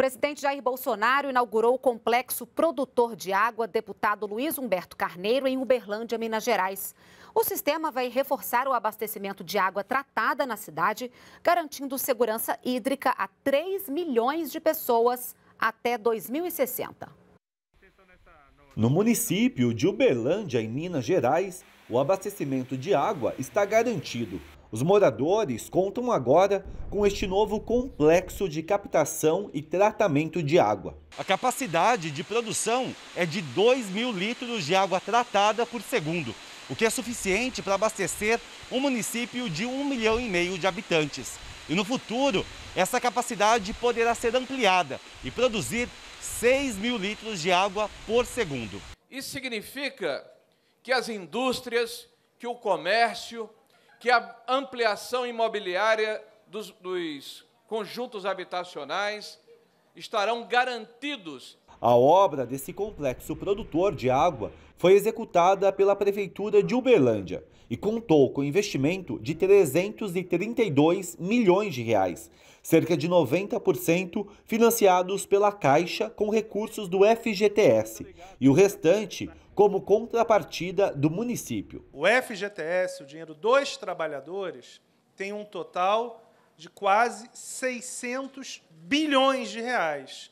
presidente Jair Bolsonaro inaugurou o complexo produtor de água deputado Luiz Humberto Carneiro em Uberlândia, Minas Gerais. O sistema vai reforçar o abastecimento de água tratada na cidade, garantindo segurança hídrica a 3 milhões de pessoas até 2060. No município de Uberlândia, em Minas Gerais, o abastecimento de água está garantido os moradores contam agora com este novo complexo de captação e tratamento de água. A capacidade de produção é de 2 mil litros de água tratada por segundo, o que é suficiente para abastecer um município de 1 milhão e meio de habitantes. E no futuro, essa capacidade poderá ser ampliada e produzir 6 mil litros de água por segundo. Isso significa que as indústrias, que o comércio, que a ampliação imobiliária dos, dos conjuntos habitacionais estarão garantidos a obra desse complexo produtor de água foi executada pela Prefeitura de Uberlândia e contou com investimento de 332 milhões de reais, cerca de 90% financiados pela Caixa com recursos do FGTS e o restante como contrapartida do município. O FGTS, o dinheiro dos trabalhadores, tem um total de quase 600 bilhões de reais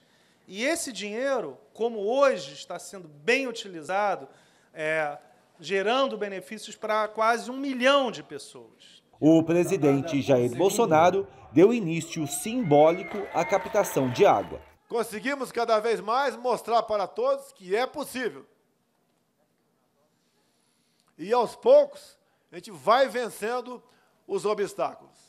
e esse dinheiro, como hoje está sendo bem utilizado, é, gerando benefícios para quase um milhão de pessoas. O presidente Jair Bolsonaro deu início simbólico à captação de água. Conseguimos cada vez mais mostrar para todos que é possível. E aos poucos, a gente vai vencendo os obstáculos.